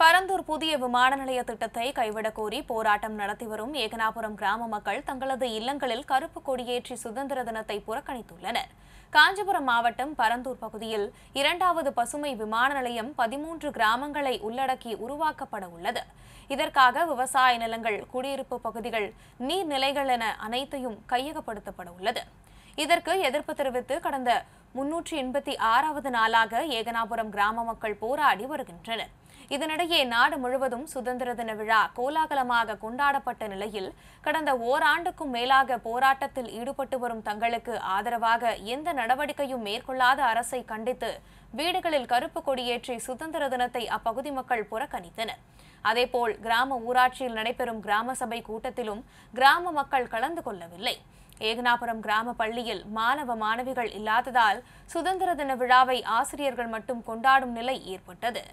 பரந்தூர் புதிய விமான நிலைய திட்டத்தை கைவிடக் கோரி போராட்டம் நடத்தி வரும் ஏகனாபுரம் கிராம மக்கள் தங்களது இல்லங்களில் கருப்பு கொடியேற்றி சுதந்திர தினத்தை புறக்கணித்துள்ளனர் காஞ்சிபுரம் மாவட்டம் பரந்தூர் பகுதியில் இரண்டாவது பசுமை விமான நிலையம் பதிமூன்று கிராமங்களை உள்ளடக்கி உருவாக்கப்பட உள்ளது இதற்காக விவசாய நிலங்கள் குடியிருப்பு பகுதிகள் நீர்நிலைகள் என அனைத்தையும் கையகப்படுத்தப்பட உள்ளது இதற்கு எதிர்ப்பு தெரிவித்து கடந்த முன்னூற்றி எண்பத்தி ஆறாவது நாளாக ஏகனாபுரம் கிராம மக்கள் போராடி வருகின்றனர் இதனிடையே நாடு முழுவதும் சுதந்திர தின விழா கோலாகலமாக கொண்டாடப்பட்ட நிலையில் கடந்த ஓராண்டுக்கும் மேலாக போராட்டத்தில் ஈடுபட்டு வரும் தங்களுக்கு ஆதரவாக எந்த நடவடிக்கையும் மேற்கொள்ளாத அரசை கண்டித்து வீடுகளில் கருப்பு கொடியேற்றி சுதந்திர தினத்தை அப்பகுதி மக்கள் புறக்கணித்தனர் அதேபோல் கிராம ஊராட்சியில் நடைபெறும் கிராம சபை கூட்டத்திலும் கிராம மக்கள் கலந்து கொள்ளவில்லை ஏகனாபுரம் கிராம பள்ளியில் மாணவ மாணவிகள் இல்லாததால் சுதந்திர தின விழாவை ஆசிரியர்கள் மட்டும் கொண்டாடும் நிலை ஏற்பட்டது